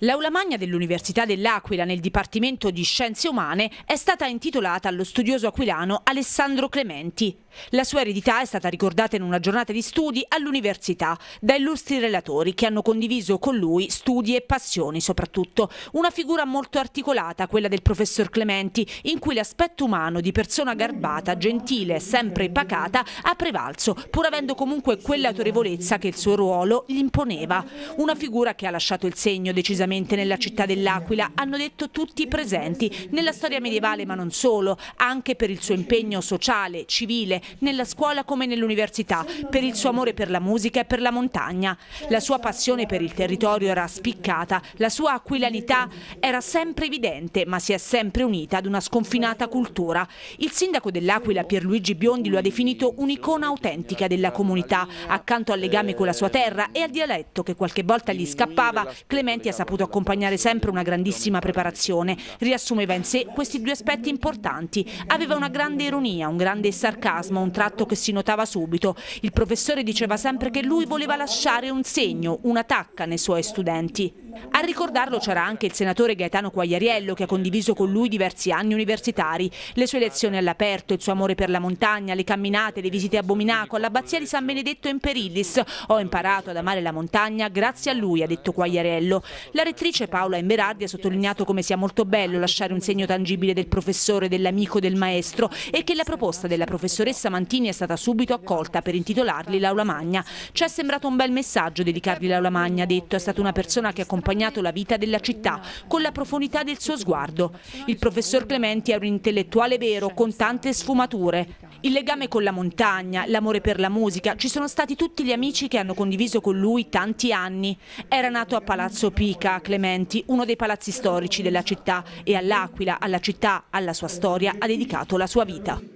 L'aula magna dell'Università dell'Aquila nel Dipartimento di Scienze Umane è stata intitolata allo studioso aquilano Alessandro Clementi. La sua eredità è stata ricordata in una giornata di studi all'Università da illustri relatori che hanno condiviso con lui studi e passioni soprattutto. Una figura molto articolata, quella del professor Clementi, in cui l'aspetto umano di persona garbata, gentile, e sempre pacata, ha prevalso, pur avendo comunque quell'autorevolezza che il suo ruolo gli imponeva. Una figura che ha lasciato il segno decisamente precisamente nella città dell'Aquila, hanno detto tutti i presenti, nella storia medievale ma non solo, anche per il suo impegno sociale, civile, nella scuola come nell'università, per il suo amore per la musica e per la montagna. La sua passione per il territorio era spiccata, la sua aquilanità era sempre evidente, ma si è sempre unita ad una sconfinata cultura. Il sindaco dell'Aquila, Pierluigi Biondi, lo ha definito un'icona autentica della comunità, accanto al legame con la sua terra e al dialetto che qualche volta gli scappava, Clementi ha saputo dovuto accompagnare sempre una grandissima preparazione. Riassumeva in sé questi due aspetti importanti. Aveva una grande ironia, un grande sarcasmo, un tratto che si notava subito. Il professore diceva sempre che lui voleva lasciare un segno, una tacca nei suoi studenti. A ricordarlo c'era anche il senatore Gaetano Quagliariello che ha condiviso con lui diversi anni universitari, le sue lezioni all'aperto, il suo amore per la montagna, le camminate, le visite a Bominaco, all'abbazia di San Benedetto in Perillis. Ho imparato ad amare la montagna grazie a lui, ha detto Quagliariello. La rettrice Paola Imberardi ha sottolineato come sia molto bello lasciare un segno tangibile del professore, dell'amico, del maestro e che la proposta della professoressa Mantini è stata subito accolta per intitolarli L'Aula Magna. Ci è sembrato un bel messaggio dedicargli l'Aula Magna, ha detto, è stata una persona che ha comportato accompagnato la vita della città con la profondità del suo sguardo. Il professor Clementi è un intellettuale vero con tante sfumature. Il legame con la montagna, l'amore per la musica, ci sono stati tutti gli amici che hanno condiviso con lui tanti anni. Era nato a Palazzo Pica, Clementi, uno dei palazzi storici della città e all'Aquila, alla città, alla sua storia, ha dedicato la sua vita.